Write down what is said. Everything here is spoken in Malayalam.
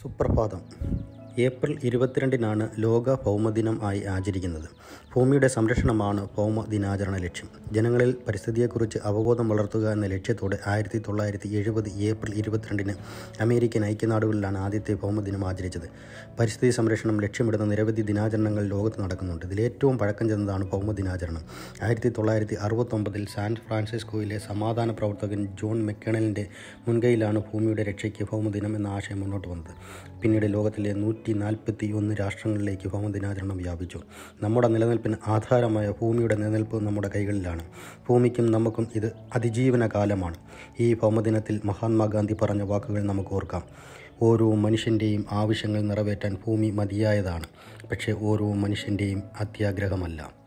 சுப்பிரபாதம் ഏപ്രിൽ ഇരുപത്തിരണ്ടിനാണ് ലോക ഭൗമദിനം ആയി ആചരിക്കുന്നത് ഭൂമിയുടെ സംരക്ഷണമാണ് ഭൗമ ദിനാചരണ ലക്ഷ്യം ജനങ്ങളിൽ പരിസ്ഥിതിയെക്കുറിച്ച് അവബോധം വളർത്തുക എന്ന ലക്ഷ്യത്തോടെ ആയിരത്തി തൊള്ളായിരത്തി എഴുപത് ഏപ്രിൽ ഇരുപത്തിരണ്ടിന് അമേരിക്കൻ ഐക്യനാടുകളിലാണ് ആദ്യത്തെ ഭൗമദിനം ആചരിച്ചത് പരിസ്ഥിതി സംരക്ഷണം ലക്ഷ്യമിടുന്ന നിരവധി ദിനാചരണങ്ങൾ ലോകത്ത് നടക്കുന്നുണ്ട് ഏറ്റവും പഴക്കം ചെന്നതാണ് ഭൗമ ദിനാചരണം ആയിരത്തി തൊള്ളായിരത്തി അറുപത്തൊമ്പതിൽ സാൻ ഫ്രാൻസിസ്കോയിലെ സമാധാന പ്രവർത്തകൻ ജോൺ മെക്കണലിൻ്റെ മുൻകൈയിലാണ് ഭൂമിയുടെ രക്ഷയ്ക്ക് ഭൗമദിനം എന്ന ആശയം മുന്നോട്ട് വന്നത് പിന്നീട് ലോകത്തിലെ നൂറ്റി നൂറ്റി നാൽപ്പത്തി ഒന്ന് രാഷ്ട്രങ്ങളിലേക്ക് ഭൗമദിനാചരണം വ്യാപിച്ചു നമ്മുടെ നിലനിൽപ്പിന് ആധാരമായ ഭൂമിയുടെ നിലനിൽപ്പ് നമ്മുടെ കൈകളിലാണ് ഭൂമിക്കും നമുക്കും ഇത് അതിജീവന കാലമാണ് ഈ ഭൗമദിനത്തിൽ മഹാത്മാഗാന്ധി പറഞ്ഞ വാക്കുകൾ നമുക്ക് ഓർക്കാം ഓരോ മനുഷ്യൻ്റെയും ആവശ്യങ്ങൾ നിറവേറ്റാൻ ഭൂമി മതിയായതാണ് പക്ഷേ ഓരോ മനുഷ്യൻ്റെയും അത്യാഗ്രഹമല്ല